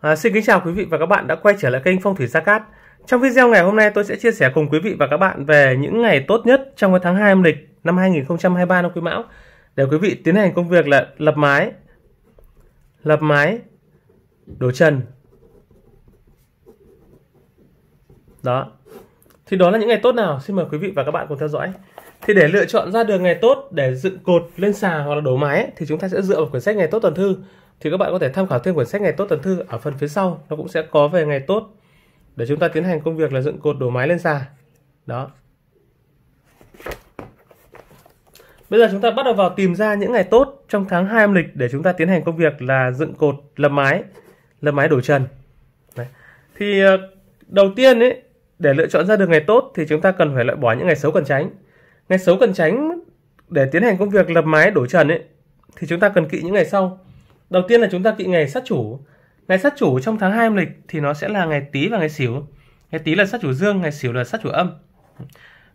À, xin kính chào quý vị và các bạn đã quay trở lại kênh Phong thủy Gia Cát. Trong video ngày hôm nay tôi sẽ chia sẻ cùng quý vị và các bạn về những ngày tốt nhất trong cái tháng 2 âm lịch năm 2023 năm Quý Mão để quý vị tiến hành công việc là lập mái, lập mái, đổ trần. Đó. Thì đó là những ngày tốt nào? Xin mời quý vị và các bạn cùng theo dõi. Thì để lựa chọn ra được ngày tốt để dựng cột lên xà hoặc là đổ mái thì chúng ta sẽ dựa vào quyển sách ngày tốt tuần thư thì các bạn có thể tham khảo thêm quyển sách ngày tốt tuần thư ở phần phía sau nó cũng sẽ có về ngày tốt để chúng ta tiến hành công việc là dựng cột đổ mái lên sàn đó Bây giờ chúng ta bắt đầu vào tìm ra những ngày tốt trong tháng 2 âm lịch để chúng ta tiến hành công việc là dựng cột lập mái, lập mái đổ trần. Đấy. Thì ờ, đầu tiên ấy, để lựa chọn ra được ngày tốt thì chúng ta cần phải loại bỏ những ngày xấu cần tránh. Ngày xấu cần tránh để tiến hành công việc lập mái đổ trần ấy thì chúng ta cần kỵ những ngày sau. Đầu tiên là chúng ta kỵ ngày sát chủ. Ngày sát chủ trong tháng 2 âm lịch thì nó sẽ là ngày Tý và ngày xỉu Ngày Tý là sát chủ dương, ngày xỉu là sát chủ âm.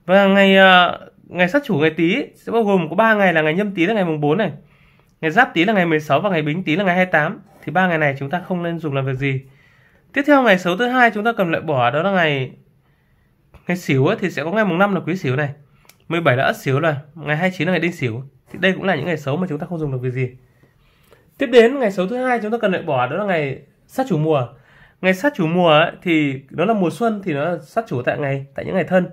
Và ngày à, ngày sát chủ ngày Tý sẽ bao gồm có 3 ngày là ngày Nhâm Tý là ngày mùng 4 này. Ngày Giáp Tý là ngày 16 và ngày Bính Tý là ngày 28. Thì ba ngày này chúng ta không nên dùng làm việc gì. Tiếp theo ngày xấu thứ hai chúng ta cần loại bỏ đó là ngày ngày Sửu thì sẽ có ngày mùng 5 là Quý xỉu này. 17 là Ất xỉu rồi ngày 29 là ngày Đinh xỉu Thì đây cũng là những ngày xấu mà chúng ta không dùng được việc gì tiếp đến ngày xấu thứ hai chúng ta cần loại bỏ đó là ngày sát chủ mùa ngày sát chủ mùa ấy, thì nó là mùa xuân thì nó sát chủ tại ngày tại những ngày thân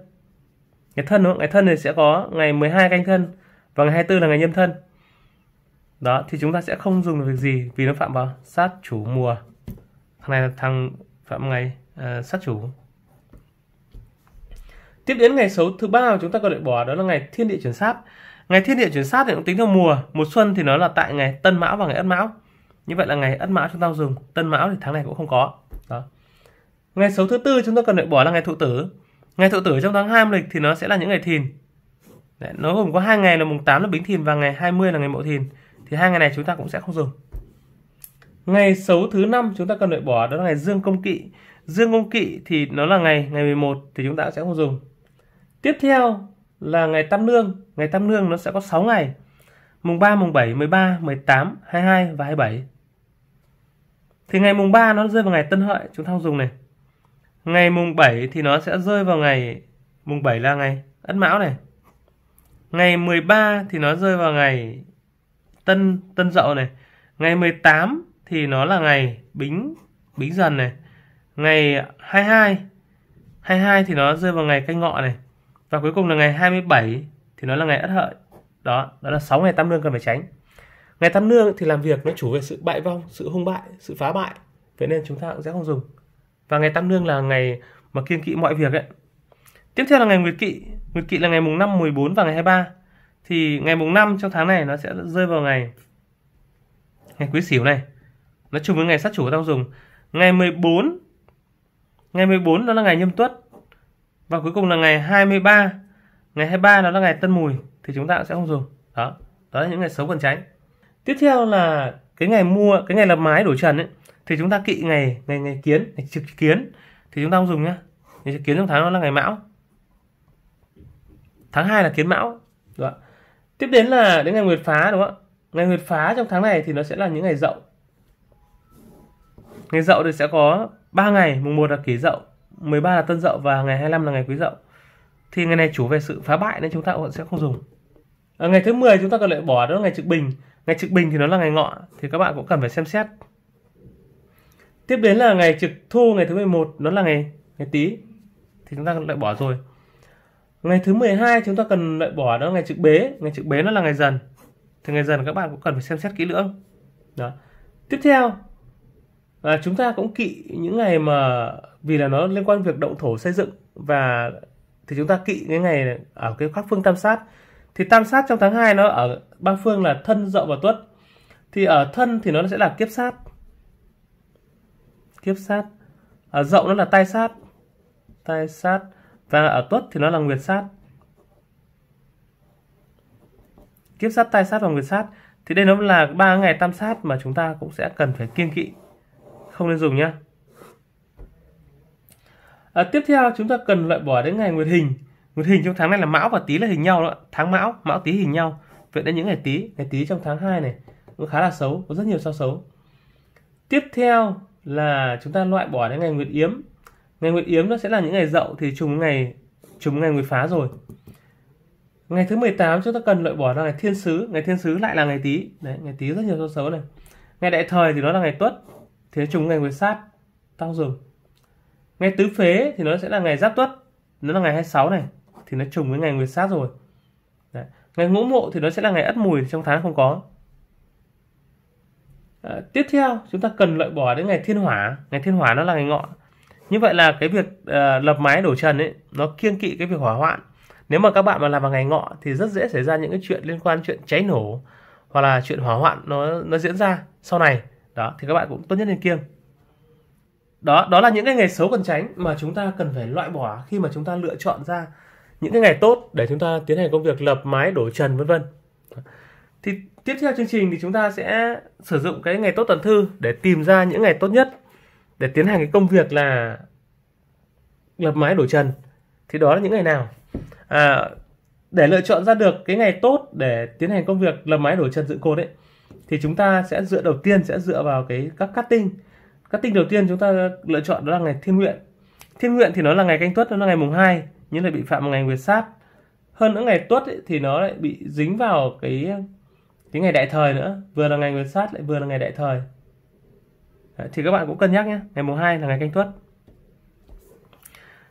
ngày thân đó ngày thân thì sẽ có ngày 12 canh thân và ngày 24 là ngày nhâm thân đó thì chúng ta sẽ không dùng được việc gì vì nó phạm vào sát chủ mùa thằng này là thằng phạm ngày uh, sát chủ tiếp đến ngày xấu thứ ba chúng ta cần loại bỏ đó là ngày thiên địa chuyển sát ngày thiên địa chuyển sát thì cũng tính theo mùa mùa xuân thì nó là tại ngày tân mão và ngày ất mão như vậy là ngày ất mão chúng ta dùng tân mão thì tháng này cũng không có đó ngày xấu thứ tư chúng ta cần loại bỏ là ngày thụ tử ngày thụ tử trong tháng hai âm lịch thì nó sẽ là những ngày thìn Đấy, nó gồm có hai ngày là mùng 8 là bính thìn và ngày 20 là ngày mậu thìn thì hai ngày này chúng ta cũng sẽ không dùng ngày xấu thứ năm chúng ta cần loại bỏ đó là ngày dương công kỵ dương công kỵ thì nó là ngày ngày 11 thì chúng ta sẽ không dùng tiếp theo là ngày tam nương, ngày tam nương nó sẽ có 6 ngày mùng 3 mùng 7 13 18 22 và 27 thì ngày mùng 3 nó rơi vào ngày tân hợi chúng ta dùng này ngày mùng 7 thì nó sẽ rơi vào ngày mùng 7 là ngày ất mão này ngày 13 thì nó rơi vào ngày tân tân dậu này ngày 18 thì nó là ngày bính bính dần này ngày 22 22 thì nó rơi vào ngày canh ngọ này và cuối cùng là ngày 27 thì nó là ngày ất hợi đó đó là 6 ngày tam lương cần phải tránh ngày tam lương thì làm việc nó chủ về sự bại vong sự hung bại sự phá bại vậy nên chúng ta cũng sẽ không dùng và ngày tam lương là ngày mà kiên kỵ mọi việc ấy tiếp theo là ngày nguyệt kỵ nguyệt kỵ là ngày mùng 5, 14 và ngày 23 thì ngày mùng 5 trong tháng này nó sẽ rơi vào ngày ngày quý xỉu này nó trùng với ngày sát chủ đang dùng ngày 14 ngày 14 đó là ngày nhâm tuất và cuối cùng là ngày 23 ngày 23 đó là ngày tân mùi thì chúng ta sẽ không dùng đó đó là những ngày xấu cần tránh tiếp theo là cái ngày mua cái ngày lập mái đổi trần ấy thì chúng ta kỵ ngày ngày ngày kiến ngày trực kiến thì chúng ta không dùng nhá ngày trực kiến trong tháng đó là ngày mão tháng 2 là kiến mão đúng không? tiếp đến là đến ngày nguyệt phá đúng không ạ ngày nguyệt phá trong tháng này thì nó sẽ là những ngày dậu ngày dậu thì sẽ có 3 ngày mùng 1 là kỷ dậu 13 là tân dậu và ngày 25 là ngày quý dậu thì ngày này chủ về sự phá bại nên chúng ta cũng sẽ không dùng ở ờ, ngày thứ 10 chúng ta cần loại bỏ đó là ngày trực bình ngày trực bình thì nó là ngày ngọ thì các bạn cũng cần phải xem xét tiếp đến là ngày trực thu ngày thứ 11 nó là ngày ngày tý thì chúng ta loại bỏ rồi ngày thứ 12 chúng ta cần loại bỏ đó là ngày trực bế ngày trực bế nó là ngày dần thì ngày dần các bạn cũng cần phải xem xét kỹ lưỡng đó tiếp theo và chúng ta cũng kỵ những ngày mà vì là nó liên quan việc động thổ xây dựng và thì chúng ta kỵ cái ngày ở cái khắc phương tam sát thì tam sát trong tháng 2 nó ở ba phương là thân dậu và tuất thì ở thân thì nó sẽ là kiếp sát kiếp sát ở dậu nó là tai sát tai sát và ở tuất thì nó là nguyệt sát kiếp sát tai sát và nguyệt sát thì đây nó là ba ngày tam sát mà chúng ta cũng sẽ cần phải kiên kỵ không nên dùng nhé à, tiếp theo chúng ta cần loại bỏ đến ngày nguyệt hình nguyệt hình trong tháng này là mão và tý là hình nhau đó tháng mão mão tý hình nhau vậy nên những ngày tý, ngày tý trong tháng 2 này cũng khá là xấu có rất nhiều sao xấu tiếp theo là chúng ta loại bỏ đến ngày nguyệt yếm ngày nguyệt yếm nó sẽ là những ngày dậu thì trùng ngày trùng ngày nguyệt phá rồi ngày thứ 18 chúng ta cần loại bỏ là ngày thiên sứ ngày thiên sứ lại là ngày tý, đấy ngày tý rất nhiều sao xấu này ngày đại thời thì nó là ngày tuất thế trùng ngày với sát tao dùng ngày tứ phế thì nó sẽ là ngày giáp tuất nó là ngày 26 này thì nó trùng với ngày nguyệt sát rồi Đấy. ngày ngũ mộ thì nó sẽ là ngày ất mùi trong tháng không có à, tiếp theo chúng ta cần loại bỏ đến ngày thiên hỏa ngày thiên hỏa nó là ngày ngọ như vậy là cái việc à, lập mái đổ trần ấy nó kiêng kỵ cái việc hỏa hoạn nếu mà các bạn mà làm vào ngày ngọ thì rất dễ xảy ra những cái chuyện liên quan chuyện cháy nổ hoặc là chuyện hỏa hoạn nó nó diễn ra sau này đó thì các bạn cũng tốt nhất nên kiêng đó đó là những cái ngày xấu cần tránh mà chúng ta cần phải loại bỏ khi mà chúng ta lựa chọn ra những cái ngày tốt để chúng ta tiến hành công việc lập mái đổ trần vân vân thì tiếp theo chương trình thì chúng ta sẽ sử dụng cái ngày tốt tuần thư để tìm ra những ngày tốt nhất để tiến hành cái công việc là lập mái đổ trần thì đó là những ngày nào à, để lựa chọn ra được cái ngày tốt để tiến hành công việc lập mái đổ trần dựng cột ấy thì chúng ta sẽ dựa đầu tiên sẽ dựa vào cái các cutting cutting đầu tiên chúng ta lựa chọn đó là ngày thiên nguyện thiên nguyện thì nó là ngày canh tuất nó là ngày mùng 2 nhưng lại bị phạm một ngày nguyệt sát hơn nữa ngày tuất thì nó lại bị dính vào cái cái ngày đại thời nữa vừa là ngày nguyệt sát lại vừa là ngày đại thời thì các bạn cũng cân nhắc nhé ngày mùng 2 là ngày canh tuất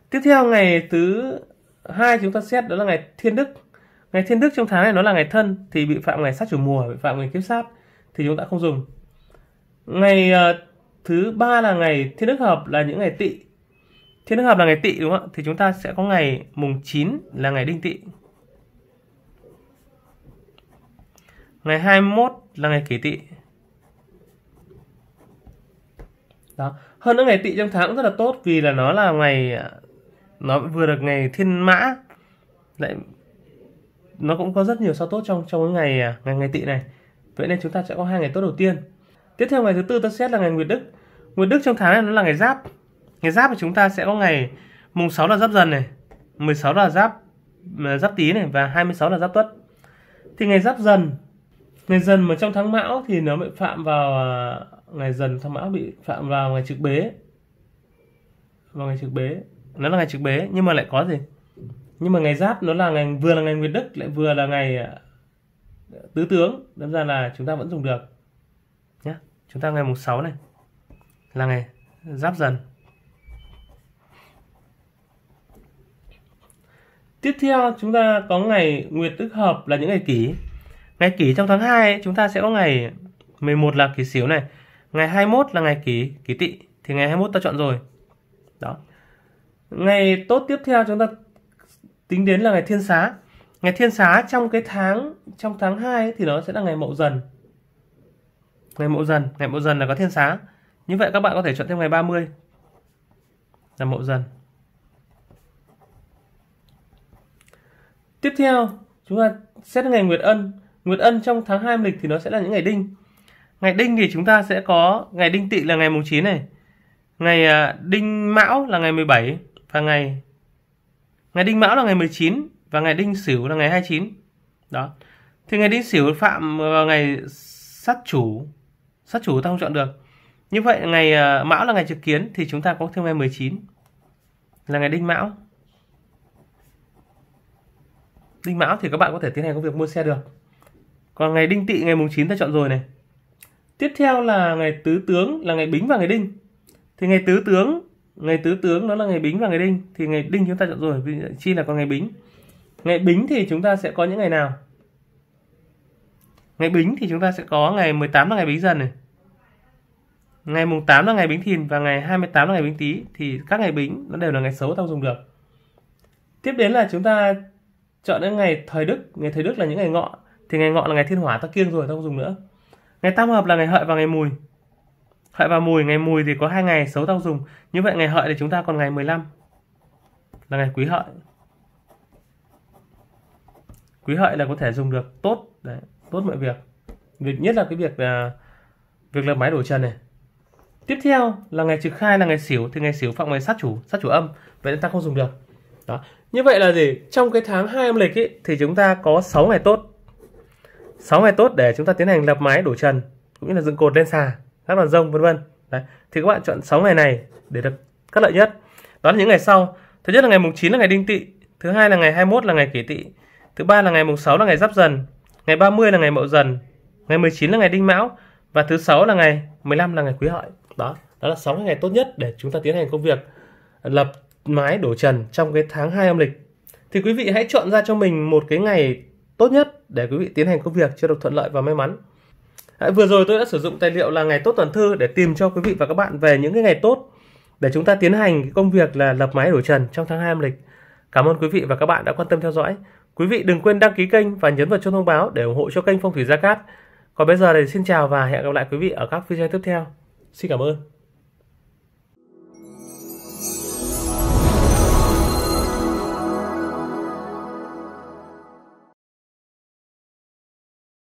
tiếp theo ngày thứ hai chúng ta xét đó là ngày thiên đức ngày thiên đức trong tháng này nó là ngày thân thì bị phạm ngày sát chủ mùa bị phạm ngày kiếp sát thì chúng ta không dùng ngày ờ, thứ ba là ngày thiên đức hợp là những ngày tỵ thiên đức hợp là ngày tỵ đúng không ạ thì chúng ta sẽ có ngày mùng 9 là ngày đinh tỵ ngày 21 là ngày kỷ tỵ đó hơn nữa ngày tỵ trong tháng rất là tốt vì là nó là ngày ờ, nó vừa được ngày thiên mã lại nó cũng có rất nhiều sao tốt trong trong cái ngày ờ, ngày ngày tỵ này vậy nên chúng ta sẽ có hai ngày tốt đầu tiên tiếp theo ngày thứ tư ta xét là ngày nguyệt đức nguyệt đức trong tháng này nó là ngày giáp ngày giáp thì chúng ta sẽ có ngày mùng 6 là giáp dần này 16 là giáp à, giáp tý này và 26 là giáp tuất thì ngày giáp dần ngày dần mà trong tháng mão thì nó bị phạm vào à, ngày dần tháng mão bị phạm vào ngày trực bế vào ngày trực bế nó là ngày trực bế nhưng mà lại có gì nhưng mà ngày giáp nó là ngày vừa là ngày nguyệt đức lại vừa là ngày à, tứ tướng đâm ra là chúng ta vẫn dùng được nhé chúng ta ngày mùng 6 này là ngày giáp dần tiếp theo chúng ta có ngày nguyệt tức hợp là những ngày kỷ ngày kỷ trong tháng 2 chúng ta sẽ có ngày 11 là kỷ xíu này ngày 21 là ngày kỷ kỷ tỵ thì ngày 21 ta chọn rồi đó ngày tốt tiếp theo chúng ta tính đến là ngày thiên xá ngày thiên xá trong cái tháng trong tháng 2 ấy, thì nó sẽ là ngày mậu dần ngày mậu dần ngày mậu dần là có thiên xá như vậy các bạn có thể chọn thêm ngày 30 là mậu dần tiếp theo chúng ta xét ngày nguyệt ân nguyệt ân trong tháng 2 lịch thì nó sẽ là những ngày đinh ngày đinh thì chúng ta sẽ có ngày đinh tỵ là ngày mùng 9 này ngày à, đinh mão là ngày 17 và ngày ngày đinh mão là ngày 19 và ngày đinh sửu là ngày 29 đó thì ngày đinh sửu phạm vào ngày sát chủ sát chủ ta không chọn được như vậy ngày à, mão là ngày trực kiến thì chúng ta có thêm ngày 19 là ngày đinh mão đinh mão thì các bạn có thể tiến hành công việc mua xe được còn ngày đinh tỵ ngày mùng 9 ta chọn rồi này tiếp theo là ngày tứ tướng là ngày bính và ngày đinh thì ngày tứ tướng ngày tứ tướng nó là ngày bính và ngày đinh thì ngày đinh chúng ta chọn rồi chi là còn ngày bính Ngày Bính thì chúng ta sẽ có những ngày nào? Ngày Bính thì chúng ta sẽ có ngày 18 là ngày Bính Dần này. Ngày mùng 8 là ngày Bính Thìn và ngày 28 là ngày Bính Tý thì các ngày Bính nó đều là ngày xấu ta dùng được. Tiếp đến là chúng ta chọn những ngày thời Đức, ngày thời Đức là những ngày ngọ thì ngày ngọ là ngày thiên hỏa ta kiêng rồi ta không dùng nữa. Ngày tam hợp là ngày hợi và ngày mùi. Hợi và mùi, ngày mùi thì có hai ngày xấu ta dùng. Như vậy ngày hợi thì chúng ta còn ngày 15 là ngày quý hợi quý hợi là có thể dùng được tốt đấy tốt mọi việc việc nhất là cái việc là việc làm máy đổ trần này tiếp theo là ngày trực khai là ngày xỉu thì ngày xỉu phạm ngày sát chủ sát chủ âm vậy nên ta không dùng được đó như vậy là gì trong cái tháng hai âm lịch ý, thì chúng ta có 6 ngày tốt 6 ngày tốt để chúng ta tiến hành lập máy đổ trần cũng như là dựng cột lên xà các đoàn rông vân vân đấy thì các bạn chọn 6 ngày này để được các lợi nhất đó là những ngày sau thứ nhất là ngày mùng 9 là ngày đinh tỵ thứ hai là ngày 21 là ngày kỷ tỵ Thứ ba là ngày mùng 6 là ngày Giáp Dần, ngày 30 là ngày Mậu Dần, ngày 19 là ngày Đinh Mão và thứ sáu là ngày 15 là ngày Quý Hợi. Đó, đó là 6 ngày tốt nhất để chúng ta tiến hành công việc lập mái đổ trần trong cái tháng 2 âm lịch. Thì quý vị hãy chọn ra cho mình một cái ngày tốt nhất để quý vị tiến hành công việc cho được thuận lợi và may mắn. À, vừa rồi tôi đã sử dụng tài liệu là ngày tốt tuần thư để tìm cho quý vị và các bạn về những cái ngày tốt để chúng ta tiến hành công việc là lập máy đổ trần trong tháng 2 âm lịch. Cảm ơn quý vị và các bạn đã quan tâm theo dõi. Quý vị đừng quên đăng ký kênh và nhấn vào chuông thông báo để ủng hộ cho kênh Phong thủy Gia Cát. Còn bây giờ thì xin chào và hẹn gặp lại quý vị ở các video tiếp theo. Xin cảm ơn.